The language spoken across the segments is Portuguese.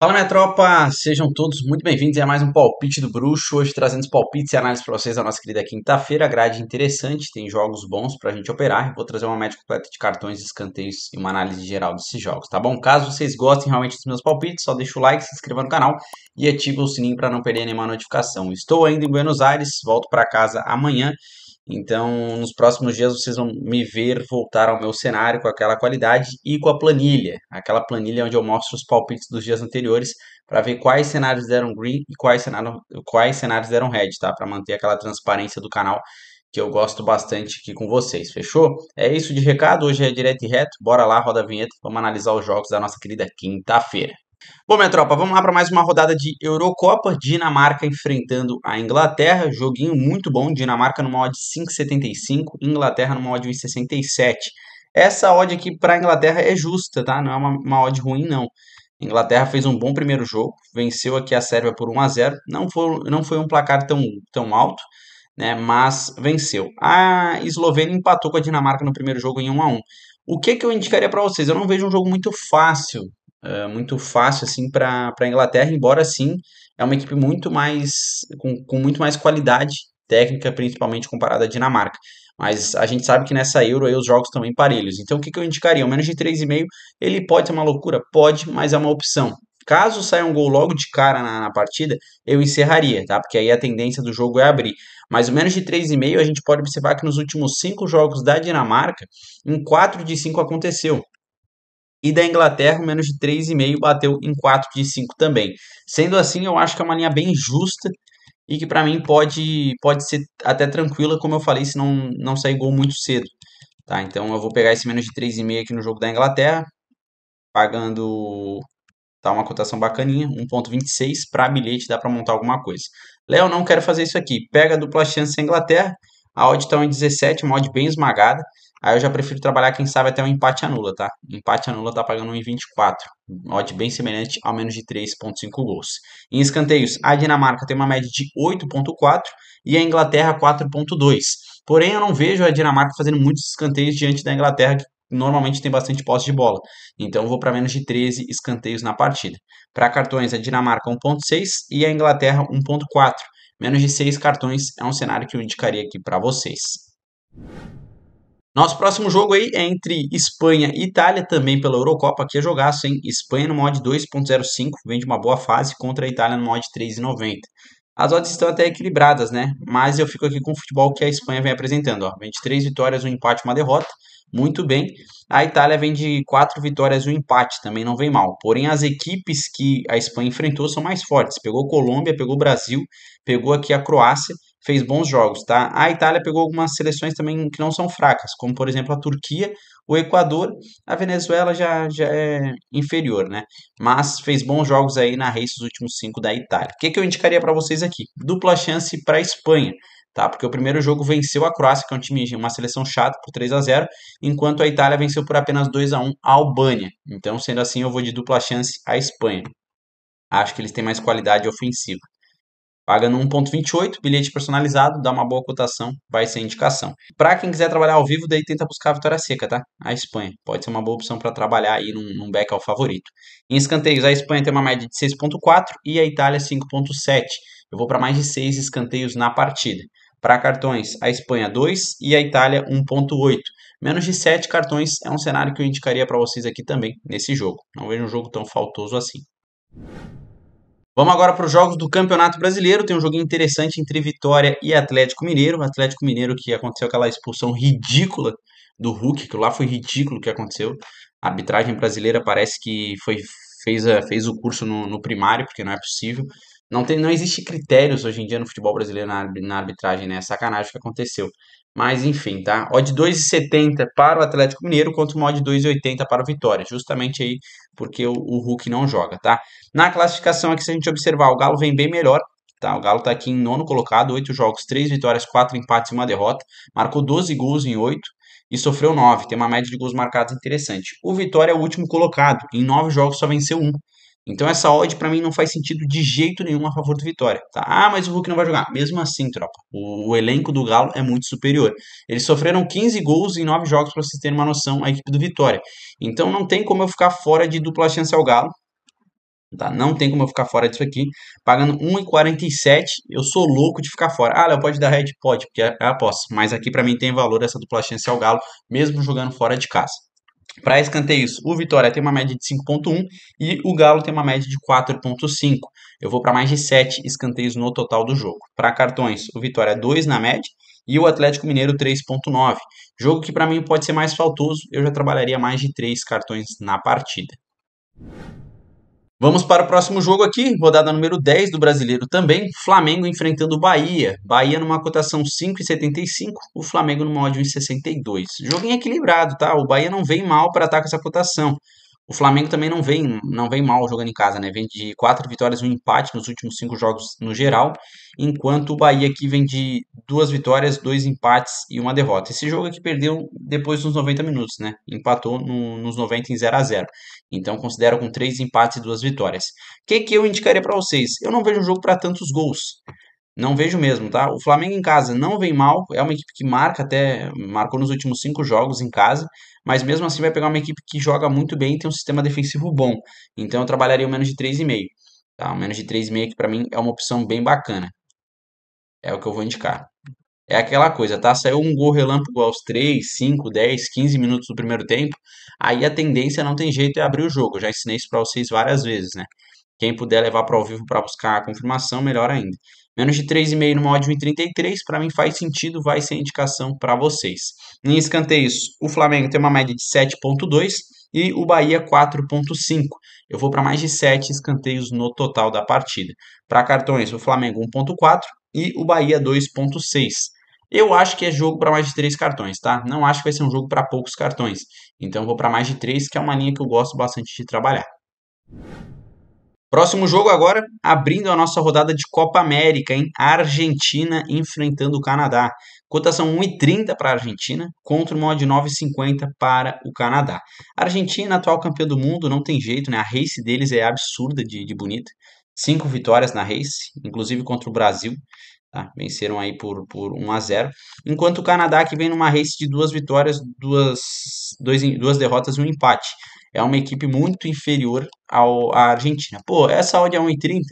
Fala minha tropa, sejam todos muito bem-vindos a mais um palpite do Bruxo, hoje trazendo os palpites e análises para vocês da nossa querida quinta-feira, grade interessante, tem jogos bons para a gente operar, vou trazer uma média completa de cartões, escanteios e uma análise geral desses jogos, tá bom? Caso vocês gostem realmente dos meus palpites, só deixa o like, se inscreva no canal e ativa o sininho para não perder nenhuma notificação. Estou ainda em Buenos Aires, volto para casa amanhã então, nos próximos dias vocês vão me ver voltar ao meu cenário com aquela qualidade e com a planilha, aquela planilha onde eu mostro os palpites dos dias anteriores para ver quais cenários deram green e quais, cenário, quais cenários deram red, tá? Para manter aquela transparência do canal que eu gosto bastante aqui com vocês, fechou? É isso de recado, hoje é direto e reto, bora lá, roda a vinheta, vamos analisar os jogos da nossa querida quinta-feira. Bom, minha tropa, vamos lá para mais uma rodada de Eurocopa. Dinamarca enfrentando a Inglaterra. Joguinho muito bom. Dinamarca numa odd 5,75, Inglaterra numa odd 1,67. Essa odd aqui para a Inglaterra é justa, tá? Não é uma, uma odd ruim, não. A Inglaterra fez um bom primeiro jogo, venceu aqui a Sérvia por 1 a 0 Não foi, não foi um placar tão, tão alto, né? mas venceu. A Eslovênia empatou com a Dinamarca no primeiro jogo em 1 a 1 O que, que eu indicaria para vocês? Eu não vejo um jogo muito fácil eh, muito fácil assim para a Inglaterra, embora sim é uma equipe muito mais com, com muito mais qualidade técnica, principalmente comparada à Dinamarca. Mas a gente sabe que nessa Euro aí os jogos também parelhos. Então o que, que eu indicaria? O menos de 3,5 ele pode ser uma loucura? Pode, mas é uma opção. Caso saia um gol logo de cara na, na, partida, eu encerraria, tá? Porque aí a tendência do jogo é abrir. Mas o menos de 3,5 a gente pode observar que nos últimos 5 jogos da Dinamarca, em 4 de 5 aconteceu e da Inglaterra, menos de 3,5 bateu em 4 de 5 também. Sendo assim, eu acho que é uma linha bem justa e que para mim pode, pode ser até tranquila, como eu falei, se não, não sair gol muito cedo. Tá, então eu vou pegar esse menos de 3,5 aqui no jogo da Inglaterra, pagando tá uma cotação bacaninha, 1.26 para bilhete, dá para montar alguma coisa. Léo, não quero fazer isso aqui. Pega a dupla chance da Inglaterra, a odd está em 17, uma odd bem esmagada. Aí eu já prefiro trabalhar, quem sabe, até um empate anula, nula, tá? Empate a nula tá pagando 1,24. Odd bem semelhante ao menos de 3,5 gols. Em escanteios, a Dinamarca tem uma média de 8,4 e a Inglaterra 4,2. Porém, eu não vejo a Dinamarca fazendo muitos escanteios diante da Inglaterra, que normalmente tem bastante posse de bola. Então vou para menos de 13 escanteios na partida. Para cartões, a Dinamarca 1.6 e a Inglaterra 1.4. Menos de 6 cartões é um cenário que eu indicaria aqui para vocês. Nosso próximo jogo aí é entre Espanha e Itália, também pela Eurocopa, aqui é jogaço, hein? Espanha no mod 2.05, vem de uma boa fase contra a Itália no mod 3.90. As odds estão até equilibradas, né? Mas eu fico aqui com o futebol que a Espanha vem apresentando, ó. Vem de vitórias, um empate, uma derrota, muito bem. A Itália vem de vitórias e um empate, também não vem mal. Porém, as equipes que a Espanha enfrentou são mais fortes. Pegou Colômbia, pegou Brasil, pegou aqui a Croácia fez bons jogos, tá? A Itália pegou algumas seleções também que não são fracas, como por exemplo a Turquia, o Equador, a Venezuela já, já é inferior, né? Mas fez bons jogos aí na race dos últimos cinco da Itália. O que, que eu indicaria para vocês aqui? Dupla chance para a Espanha. Tá? Porque o primeiro jogo venceu a Croácia, que é um time, uma seleção chata, por 3 a 0 enquanto a Itália venceu por apenas 2 a 1 a Albânia. Então, sendo assim, eu vou de dupla chance à Espanha. Acho que eles têm mais qualidade ofensiva. Paga no 1.28, bilhete personalizado, dá uma boa cotação, vai ser indicação. Para quem quiser trabalhar ao vivo, daí tenta buscar a vitória seca, tá? A Espanha pode ser uma boa opção para trabalhar aí num, num back ao favorito. Em escanteios, a Espanha tem uma média de 6.4 e a Itália 5.7. Eu vou para mais de 6 escanteios na partida. Para cartões, a Espanha 2 e a Itália 1.8. Menos de 7 cartões é um cenário que eu indicaria para vocês aqui também nesse jogo. Não vejo um jogo tão faltoso assim. Vamos agora para os jogos do Campeonato Brasileiro. Tem um jogo interessante entre Vitória e Atlético Mineiro. O Atlético Mineiro que aconteceu aquela expulsão ridícula do Hulk, que lá foi ridículo o que aconteceu. A arbitragem brasileira parece que foi, fez, a, fez o curso no, no, primário, porque não é possível. Não, tem, não existe critérios hoje em dia no futebol brasileiro na, na arbitragem, né? É sacanagem o que aconteceu. Mas enfim, tá? Odd 2,70 para o Atlético Mineiro contra uma odd 2,80 para o Vitória. Justamente aí porque o, o Hulk não joga, tá? Na classificação aqui, se a gente observar, o Galo vem bem melhor. Tá, o Galo está aqui em nono colocado, oito jogos, três vitórias, quatro empates e uma derrota. Marcou 12 gols em oito e sofreu nove. Tem uma média de gols marcados interessante. O Vitória é o último colocado. Em nove jogos só venceu um. Então essa odd para mim não faz sentido de jeito nenhum a favor do Vitória. Tá? Ah, mas o Hulk não vai jogar. Mesmo assim, tropa, o, o elenco do Galo é muito superior. Eles sofreram 15 gols em 9 jogos para vocês terem uma noção a equipe do Vitória. Então não tem como eu ficar fora de dupla chance ao Galo. Tá? Não tem como eu ficar fora disso aqui. Pagando 1,47, eu sou louco de ficar fora. Ah, Léo, pode dar red? Pode, porque é, é aposta. Mas aqui para mim tem valor essa dupla chance ao Galo, mesmo jogando fora de casa. Para escanteios, o Vitória tem uma média de 5.1 e o Galo tem uma média de 4.5. Eu vou para mais de 7 escanteios no total do jogo. Para cartões, o Vitória 2 na média e o Atlético Mineiro 3.9. Jogo que para mim pode ser mais faltoso, eu já trabalharia mais de 3 cartões na partida. Vamos para o próximo jogo aqui, rodada número 10 do Brasileiro também, Flamengo enfrentando o Bahia. Bahia numa cotação 5,75, o Flamengo numa odd 1,62. em equilibrado, tá? O Bahia não vem mal para estar com essa cotação. O Flamengo também não vem, não vem mal jogando em casa, né? Vem de quatro vitórias e um empate nos últimos cinco jogos no geral, enquanto o Bahia aqui vem de duas vitórias, dois empates e uma derrota. Esse jogo aqui perdeu depois dos 90 minutos, né? Empatou no, nos 90 em 0 a 0. Então considero com três empates e duas vitórias. O que, que eu indicaria para vocês? Eu não vejo um jogo para tantos gols. Não vejo mesmo, tá? O Flamengo em casa não vem mal, é uma equipe que marca até, marcou nos últimos cinco jogos em casa, mas mesmo assim vai pegar uma equipe que joga muito bem e tem um sistema defensivo bom. Então eu trabalharia o menos de 3,5. Tá? O menos de 3,5 que para mim é uma opção bem bacana. É o que eu vou indicar. É aquela coisa, tá? Saiu um gol relâmpago aos 3, 5, 10, 15 minutos do primeiro tempo, aí a tendência não tem jeito é abrir o jogo. Eu já ensinei isso para vocês várias vezes, né? Quem puder levar para ao vivo para buscar a confirmação, melhor ainda. Menos de 3,5 numa odd 1,33, para mim faz sentido, vai ser indicação para vocês. Em escanteios, o Flamengo tem uma média de 7,2 e o Bahia 4,5. Eu vou para mais de 7 escanteios no total da partida. Para cartões, o Flamengo 1,4 e o Bahia 2,6. Eu acho que é jogo para mais de três cartões, tá? Não acho que vai ser um jogo para poucos cartões. Então vou para mais de três, que é uma linha que eu gosto bastante de trabalhar. Próximo jogo agora, abrindo a nossa rodada de Copa América, hein? Argentina enfrentando o Canadá. Cotação 1,30 para a Argentina contra o mod 9,50 para o Canadá. A Argentina, atual campeão do mundo, não tem jeito, né? A race deles é absurda de, de bonita. Cinco vitórias na race, inclusive contra o Brasil. Tá? Venceram aí por, por 1 a 0 Enquanto o Canadá, que vem numa race de duas vitórias, duas, dois, duas derrotas e um empate é uma equipe muito inferior ao, à Argentina. Pô, essa odd é 1,30.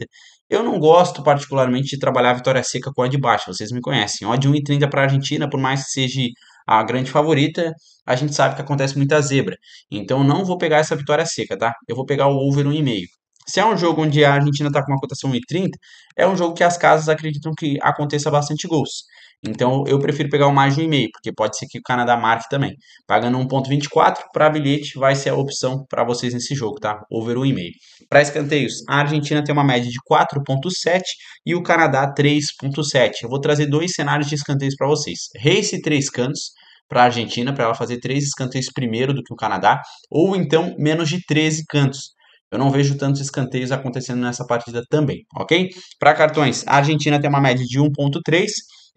Eu não gosto particularmente de trabalhar a vitória seca com a de baixo, vocês me conhecem. Odd 1,30 para a Argentina, por mais que seja a grande favorita, a gente sabe que acontece muita zebra. Então não vou pegar essa vitória seca, tá? Eu vou pegar o over 1,5. Se é um jogo onde a Argentina está com uma cotação 1,30, é um jogo que as casas acreditam que aconteça bastante gols. Então eu prefiro pegar o mais de e-mail, porque pode ser que o Canadá marque também. Pagando 1,24 para bilhete vai ser a opção para vocês nesse jogo, tá? Over 1,5. Para escanteios, a Argentina tem uma média de 4,7 e o Canadá 3,7. Eu vou trazer dois cenários de escanteios para vocês. Race três cantos para a Argentina, para ela fazer três escanteios primeiro do que o Canadá, ou então menos de 13 cantos. Eu não vejo tantos escanteios acontecendo nessa partida também, ok? Para cartões, a Argentina tem uma média de 1,3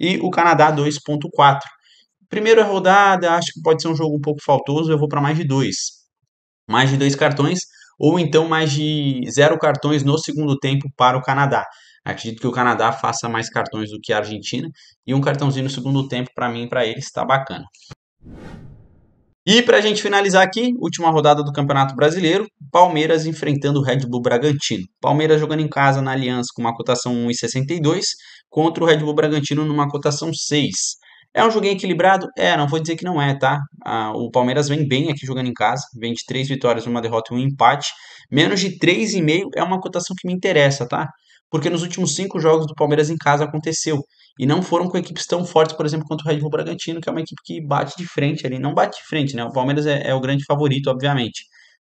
e o Canadá 2.4. Primeira rodada, acho que pode ser um jogo um pouco faltoso, eu vou para mais de dois. Mais de dois cartões, ou então mais de zero cartões no segundo tempo para o Canadá. Acredito que o Canadá faça mais cartões do que a Argentina, e um cartãozinho no segundo tempo, para mim, para ele, está bacana. E para a gente finalizar aqui, última rodada do Campeonato Brasileiro, Palmeiras enfrentando o Red Bull Bragantino. Palmeiras jogando em casa na Aliança com uma cotação 1,62 contra o Red Bull Bragantino numa cotação 6. É um jogo equilibrado? É, não vou dizer que não é, tá? Ah, o Palmeiras vem bem aqui jogando em casa, vem de 3 vitórias, uma derrota e um empate. Menos de 3,5 é uma cotação que me interessa, tá? porque nos últimos cinco jogos do Palmeiras em casa aconteceu. E não foram com equipes tão fortes, por exemplo, quanto o Red Bull Bragantino, que é uma equipe que bate de frente ali. Não bate de frente, né? O Palmeiras é, é o grande favorito, obviamente.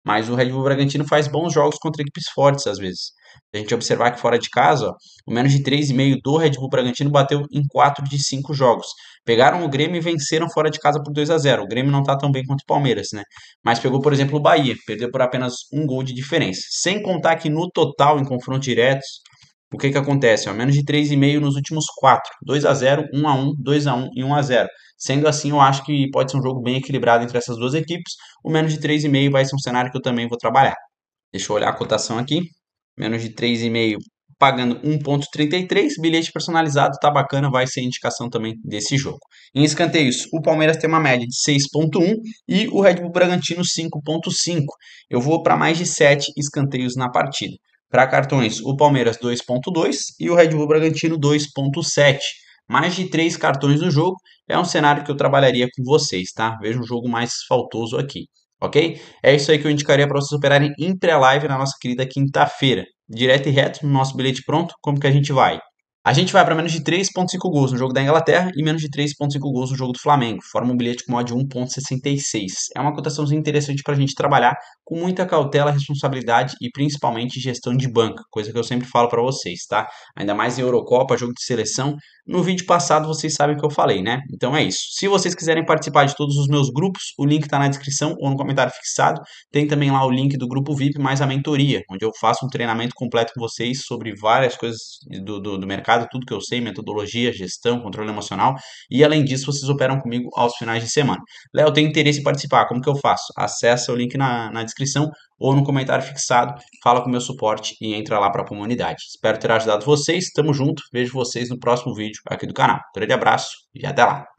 Mas o Red Bull Bragantino faz bons jogos contra equipes fortes, às vezes. A gente observar que fora de casa, ó, o menos de 3,5 do Red Bull Bragantino bateu em 4 de 5 jogos. Pegaram o Grêmio e venceram fora de casa por 2 a 0 O Grêmio não tá tão bem quanto o Palmeiras, né? Mas pegou, por exemplo, o Bahia, perdeu por apenas um gol de diferença. Sem contar que no total, em confrontos diretos, o que, que acontece? Ó, menos de 3,5 nos últimos 4. 2 a 0 1 a 1 2 a 1 e 1 a 0 Sendo assim, eu acho que pode ser um jogo bem equilibrado entre essas duas equipes. O menos de 3,5 vai ser um cenário que eu também vou trabalhar. Deixa eu olhar a cotação aqui. Menos de 3,5 pagando 1.33, bilhete personalizado, tá bacana, vai ser indicação também desse jogo. Em escanteios, o Palmeiras tem uma média de 6.1 e o Red Bull Bragantino 5.5. Eu vou para mais de 7 escanteios na partida. Para cartões, o Palmeiras 2.2 e o Red Bull Bragantino 2.7. Mais de três cartões no jogo é um cenário que eu trabalharia com vocês, tá? Veja um jogo mais faltoso aqui, ok? É isso aí que eu indicaria para vocês operarem em pré-live na nossa querida quinta-feira. Direto e reto, nosso bilhete pronto, como que a gente vai? A gente vai para menos de 3,5 gols no jogo da Inglaterra e menos de 3,5 gols no jogo do Flamengo. Forma um bilhete com mod 1,66. É uma cotação interessante para a gente trabalhar com muita cautela, responsabilidade e principalmente gestão de banca, coisa que eu sempre falo para vocês, tá? Ainda mais em Eurocopa, jogo de seleção. No vídeo passado vocês sabem o que eu falei, né? Então é isso. Se vocês quiserem participar de todos os meus grupos, o link está na descrição ou no comentário fixado. Tem também lá o link do grupo VIP mais a mentoria, onde eu faço um treinamento completo com vocês sobre várias coisas do, do, do mercado tudo que eu sei, metodologia, gestão, controle emocional, e além disso vocês operam comigo aos finais de semana. Léo, tem tenho interesse em participar, como que eu faço? Acesse o link na, na descrição ou no comentário fixado, fala com o meu suporte e entra lá para a comunidade. Espero ter ajudado vocês, tamo junto, vejo vocês no próximo vídeo aqui do canal. Grande abraço e até lá!